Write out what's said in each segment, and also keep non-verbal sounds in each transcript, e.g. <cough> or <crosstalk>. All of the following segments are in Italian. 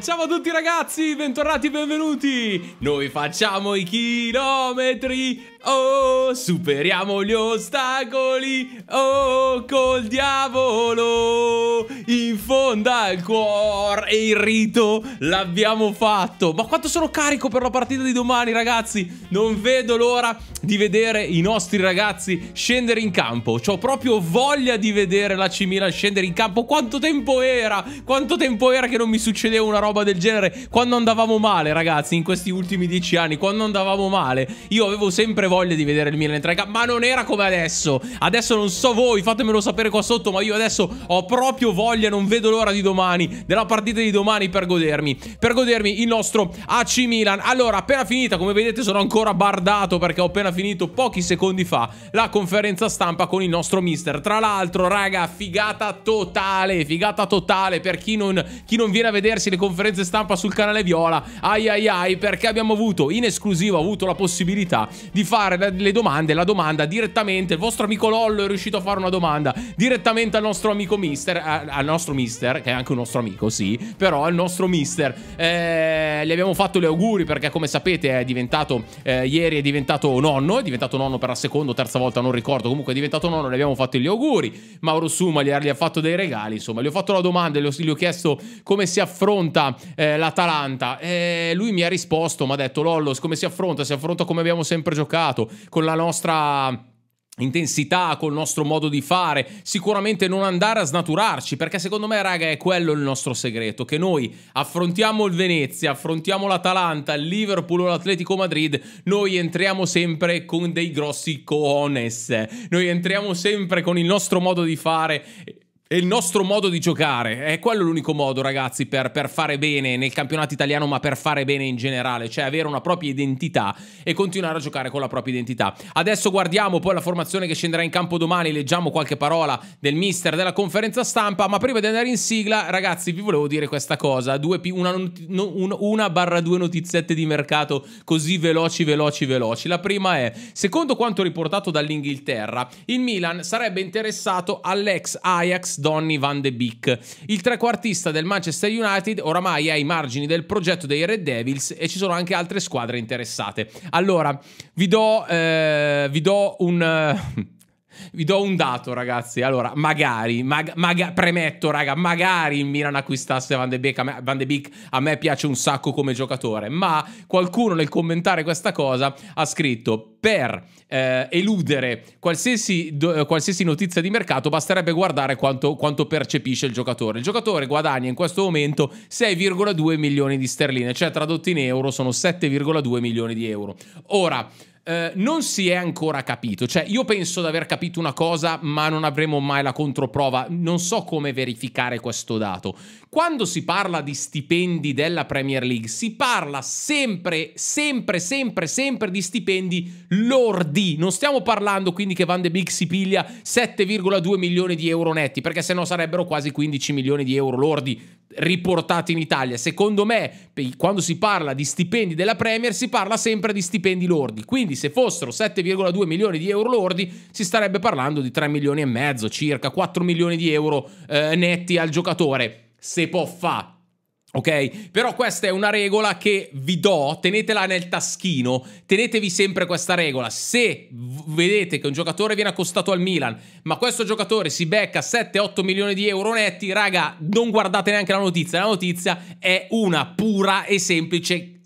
Ciao a tutti ragazzi, bentornati, benvenuti! Noi facciamo i chilometri oh, superiamo gli ostacoli, oh, col diavolo, in fondo al cuore e il rito l'abbiamo fatto. Ma quanto sono carico per la partita di domani, ragazzi! Non vedo l'ora di vedere i nostri ragazzi scendere in campo. Ho proprio voglia di vedere la C scendere in campo. Quanto tempo era? Quanto tempo era che non mi succedeva una roba del genere? Quando andavamo male, ragazzi, in questi ultimi dieci anni, quando andavamo male, io avevo sempre voglia voglia di vedere il Milan in 3 ma non era come adesso. Adesso non so voi, fatemelo sapere qua sotto, ma io adesso ho proprio voglia, non vedo l'ora di domani, della partita di domani per godermi, per godermi il nostro AC Milan. Allora, appena finita, come vedete sono ancora bardato perché ho appena finito pochi secondi fa la conferenza stampa con il nostro mister. Tra l'altro, raga, figata totale, figata totale per chi non, chi non viene a vedersi le conferenze stampa sul canale Viola. Ai ai ai, perché abbiamo avuto in esclusiva, avuto la possibilità di fare fare le domande, la domanda direttamente, il vostro amico Lollo è riuscito a fare una domanda direttamente al nostro amico mister, a, al nostro mister, che è anche un nostro amico, sì, però al nostro mister. Eh, gli abbiamo fatto gli auguri perché come sapete è diventato, eh, ieri è diventato nonno, è diventato nonno per la seconda o terza volta, non ricordo, comunque è diventato nonno, gli abbiamo fatto gli auguri, Mauro Suma gli ha, gli ha fatto dei regali, insomma, gli ho fatto la domanda, gli ho, gli ho chiesto come si affronta eh, l'Atalanta, eh, lui mi ha risposto, mi ha detto Lollo, come si affronta? Si affronta come abbiamo sempre giocato passato, con la nostra intensità, col nostro modo di fare, sicuramente non andare a snaturarci, perché secondo me, raga, è quello il nostro segreto, che noi affrontiamo il Venezia, affrontiamo l'Atalanta, il Liverpool o l'Atletico Madrid, noi entriamo sempre con dei grossi cojones, noi entriamo sempre con il nostro modo di fare e il nostro modo di giocare, è quello l'unico modo ragazzi per, per, fare bene nel campionato italiano ma per fare bene in generale, cioè avere una propria identità e continuare a giocare con la propria identità. Adesso guardiamo poi la formazione che scenderà in campo domani, leggiamo qualche parola del mister della conferenza stampa, ma prima di andare in sigla ragazzi vi volevo dire questa cosa, due, una, una barra due notiziette di mercato così veloci veloci veloci. La prima è, secondo quanto riportato dall'Inghilterra, il Milan sarebbe interessato all'ex Ajax Donny Van de Beek. Il trequartista del Manchester United oramai è ai margini del progetto dei Red Devils e ci sono anche altre squadre interessate. Allora, vi do, eh, vi do un... Eh, vi do un dato, ragazzi. Allora, magari, mag, mag, premetto, raga, magari il Milan acquistasse Van de, Beek, a me, Van de Beek. A me piace un sacco come giocatore, ma qualcuno nel commentare questa cosa ha scritto per eh, eludere qualsiasi, do, eh, qualsiasi, notizia di mercato basterebbe guardare quanto, quanto, percepisce il giocatore. Il giocatore guadagna in questo momento 6,2 milioni di sterline, cioè tradotti in euro sono 7,2 milioni di euro. Ora, eh, non si è ancora capito. Cioè, io penso di aver capito una cosa, ma non avremo mai la controprova. Non so come verificare questo dato. Quando si parla di stipendi della Premier League, si parla sempre, sempre, sempre, sempre di stipendi lordi. Non stiamo parlando quindi che Van de Beek si piglia 7,2 milioni di euro netti, perché sennò sarebbero quasi 15 milioni di euro lordi riportati in Italia. Secondo me, quando si parla di stipendi della Premier, si parla sempre di stipendi lordi. Quindi se fossero 7,2 milioni di euro lordi, si starebbe parlando di 3 milioni e mezzo, circa 4 milioni di euro eh, netti al giocatore. Se può fa, Ok? Però questa è una regola che vi do, tenetela nel taschino, tenetevi sempre questa regola. Se vedete che un giocatore viene accostato al Milan, ma questo giocatore si becca 7-8 milioni di euro netti, raga, non guardate neanche la notizia, la notizia è una pura e semplice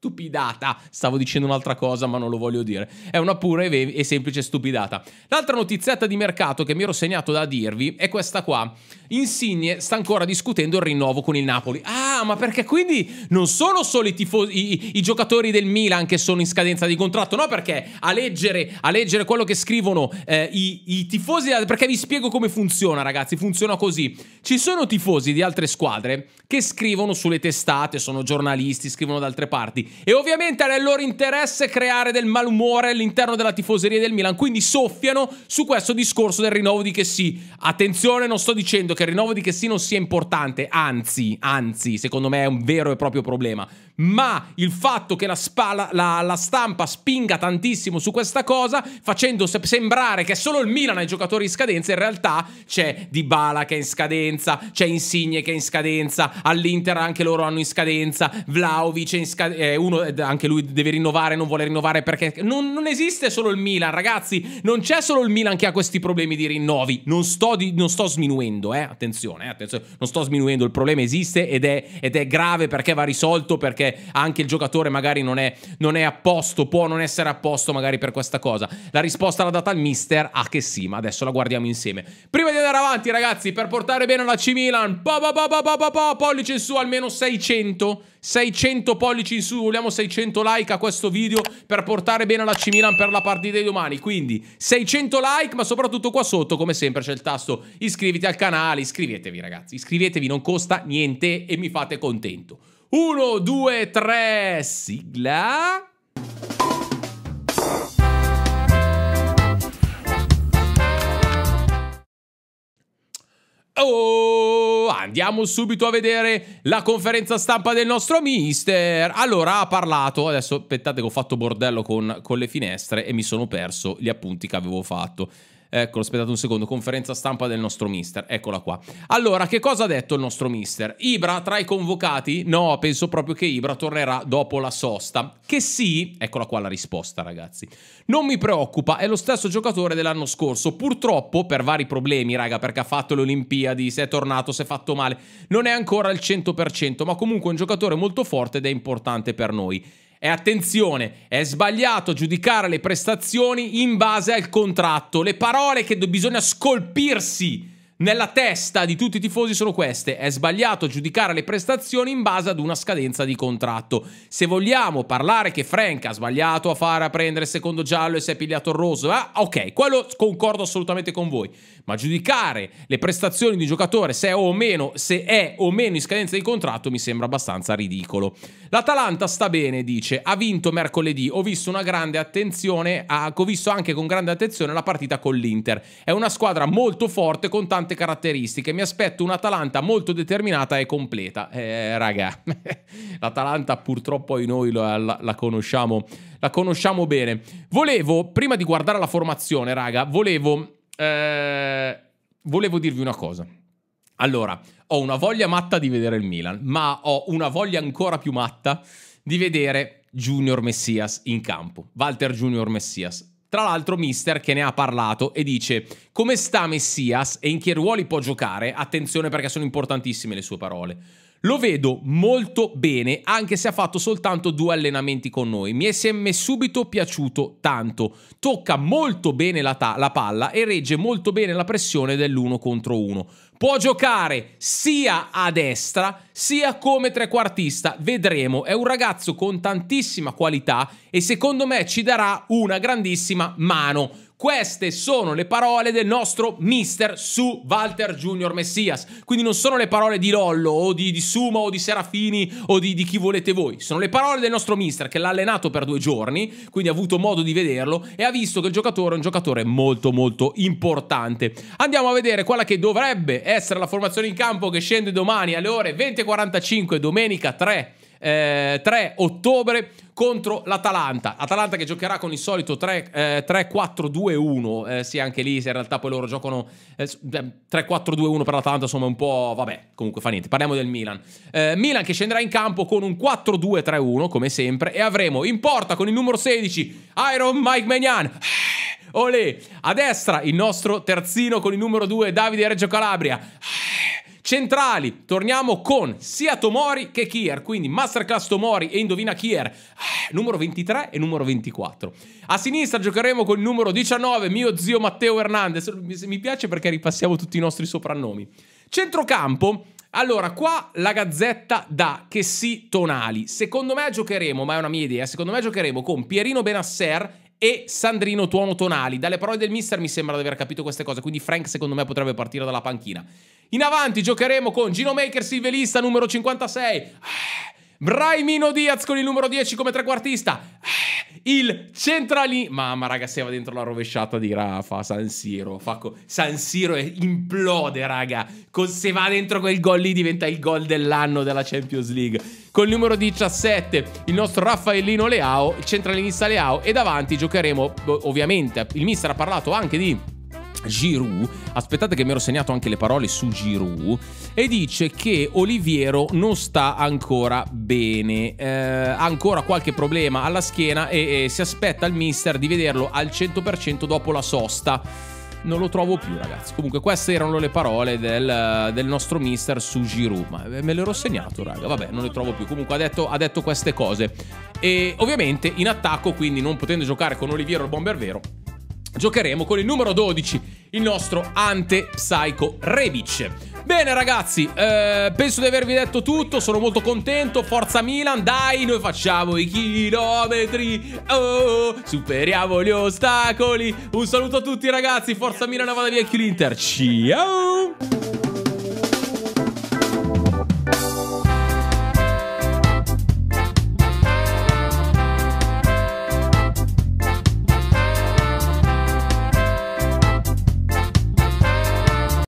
stupidata. Stavo dicendo un'altra cosa, ma non lo voglio dire. È una pura e, semplice stupidata. L'altra notizietta di mercato che mi ero segnato da dirvi è questa qua. Insigne sta ancora discutendo il rinnovo con il Napoli. Ah, ma perché quindi non sono solo i, tifosi, i, i giocatori del Milan che sono in scadenza di contratto? No, perché a leggere, a leggere quello che scrivono eh, i, i tifosi... Perché vi spiego come funziona, ragazzi. Funziona così. Ci sono tifosi di altre squadre che scrivono sulle testate, sono giornalisti, scrivono da altre parti e ovviamente è nel loro interesse creare del malumore all'interno della tifoseria del Milan, quindi soffiano su questo discorso del rinnovo di Chessy. Attenzione, non sto dicendo che il rinnovo di Chessy non sia importante, anzi, anzi, secondo me è un vero e proprio problema ma il fatto che la, spa, la, la stampa spinga tantissimo su questa cosa, facendo se sembrare che solo il Milan ha i giocatori in scadenza, in realtà c'è Dybala che è in scadenza, c'è Insigne che è in scadenza, all'Inter anche loro hanno in scadenza, Vlaovic è in scadenza, eh, uno, anche lui deve rinnovare, non vuole rinnovare perché non, non esiste solo il Milan, ragazzi, non c'è solo il Milan che ha questi problemi di rinnovi, non sto, di, non sto sminuendo, eh, attenzione, eh, attenzione, non sto sminuendo, il problema esiste ed è, ed è grave perché va risolto, perché anche il giocatore magari non è, non è a posto, può non essere a posto magari per questa cosa. La risposta l'ha data il mister, ah che sì, ma adesso la guardiamo insieme. Prima di andare avanti ragazzi, per portare bene la C Milan, pa, pa, pa, pollice in su almeno 600, 600 pollici in su, vogliamo 600 like a questo video per portare bene la C Milan per la partita di domani, quindi 600 like ma soprattutto qua sotto come sempre c'è il tasto iscriviti al canale, iscrivetevi ragazzi, iscrivetevi, non costa niente e mi fate contento. 1, 2, 3, sigla. Oh, andiamo subito a vedere la conferenza stampa del nostro mister. Allora, ha parlato, adesso aspettate che ho fatto bordello con, con le finestre e mi sono perso gli appunti che avevo fatto. Eccolo, aspettate un secondo, conferenza stampa del nostro mister, eccola qua. Allora, che cosa ha detto il nostro mister? Ibra tra i convocati? No, penso proprio che Ibra tornerà dopo la sosta. Che sì, eccola qua la risposta ragazzi. Non mi preoccupa, è lo stesso giocatore dell'anno scorso, purtroppo per vari problemi raga, perché ha fatto le Olimpiadi, se è tornato, si è fatto male, non è ancora al 100%, ma comunque un giocatore molto forte ed è importante per noi. E attenzione, è sbagliato giudicare le prestazioni in base al contratto. Le parole che bisogna scolpirsi nella testa di tutti i tifosi sono queste. È sbagliato giudicare le prestazioni in base ad una scadenza di contratto. Se vogliamo parlare che Frank ha sbagliato a fare a prendere il secondo giallo e si è pigliato il rosso, ah, ok, quello concordo assolutamente con voi ma giudicare le prestazioni di un giocatore se è o meno, se è o meno in scadenza di contratto mi sembra abbastanza ridicolo. L'Atalanta sta bene, dice, ha vinto mercoledì, ho visto una grande attenzione, ho visto anche con grande attenzione la partita con l'Inter. È una squadra molto forte con tante caratteristiche, mi aspetto un'Atalanta molto determinata e completa. Eh, raga, <laughs> l'Atalanta purtroppo noi la, la, la conosciamo la conosciamo bene. Volevo, prima di guardare la formazione, raga, volevo eh, volevo dirvi una cosa. Allora, ho una voglia matta di vedere il Milan, ma ho una voglia ancora più matta di vedere Junior Messias in campo. Walter Junior Messias. Tra l'altro Mister che ne ha parlato e dice come sta Messias e in che ruoli può giocare? Attenzione perché sono importantissime le sue parole. Lo vedo molto bene, anche se ha fatto soltanto due allenamenti con noi. Mi è sempre subito piaciuto tanto. Tocca molto bene la, la palla e regge molto bene la pressione dell'uno contro uno. Può giocare sia a destra sia come trequartista. Vedremo, è un ragazzo con tantissima qualità e secondo me ci darà una grandissima mano. Queste sono le parole del nostro mister su Walter Junior Messias. Quindi non sono le parole di Lollo o di, di Suma o di Serafini o di, di chi volete voi. Sono le parole del nostro mister che l'ha allenato per due giorni, quindi ha avuto modo di vederlo e ha visto che il giocatore è un giocatore molto molto importante. Andiamo a vedere quella che dovrebbe essere la formazione in campo che scende domani alle ore 20.45, domenica 3 eh, 3 ottobre contro l'Atalanta. Atalanta che giocherà con il solito 3-4-2-1. Eh, eh, sì, anche lì, se in realtà poi loro giocano eh, 3-4-2-1 per l'Atalanta, insomma, un po'. Vabbè, comunque fa niente. Parliamo del Milan. Eh, Milan che scenderà in campo con un 4-2-3-1, come sempre. E avremo in porta con il numero 16 Iron Mike Magnan. <sighs> Olè! A destra il nostro terzino con il numero 2 Davide Reggio Calabria. <sighs> Centrali, torniamo con sia Tomori che Kier, quindi Masterclass Tomori e Indovina Kier, ah, numero 23 e numero 24. A sinistra giocheremo con il numero 19, mio zio Matteo Hernandez, mi piace perché ripassiamo tutti i nostri soprannomi. Centrocampo, allora, qua la gazzetta da che si tonali. Secondo me giocheremo, ma è una mia idea, secondo me giocheremo con Pierino Benasser e Sandrino Tuono Tonali. Dalle parole del mister mi sembra di aver capito queste cose, quindi Frank secondo me potrebbe partire dalla panchina. In avanti giocheremo con Gino Maker Silvelista numero 56, ah, Braimino Diaz con il numero 10 come trequartista. Ah, il centralino. Mamma raga, se va dentro la rovesciata di Rafa, San Siro, fa co- San Siro implode raga, Con se va dentro quel gol lì diventa il gol dell'anno della Champions League. Col numero 17 il nostro Raffaellino Leao, centralinista Leao e davanti giocheremo boh, ovviamente, il mister ha parlato anche di Giroud, aspettate che mi ero segnato anche le parole su Giroud, e dice che Oliviero non sta ancora bene, eh, ha ancora qualche problema alla schiena e, e si aspetta il mister di vederlo al 100% dopo la sosta non lo trovo più, ragazzi. Comunque, queste erano le parole del, del nostro mister su Giroud. Ma eh, me l'ero segnato, raga. Vabbè, non le trovo più. Comunque, ha detto, ha detto queste cose. E ovviamente in attacco, quindi non potendo giocare con Oliviero il Bomber Vero, giocheremo con il numero 12, il nostro Ante Psycho Rebic. Bene ragazzi, eh, penso di avervi detto tutto, sono molto contento, forza Milan, dai, noi facciamo i chilometri, oh, superiamo gli ostacoli. Un saluto a tutti ragazzi, forza Milan, vada via anche l'Inter, ciao!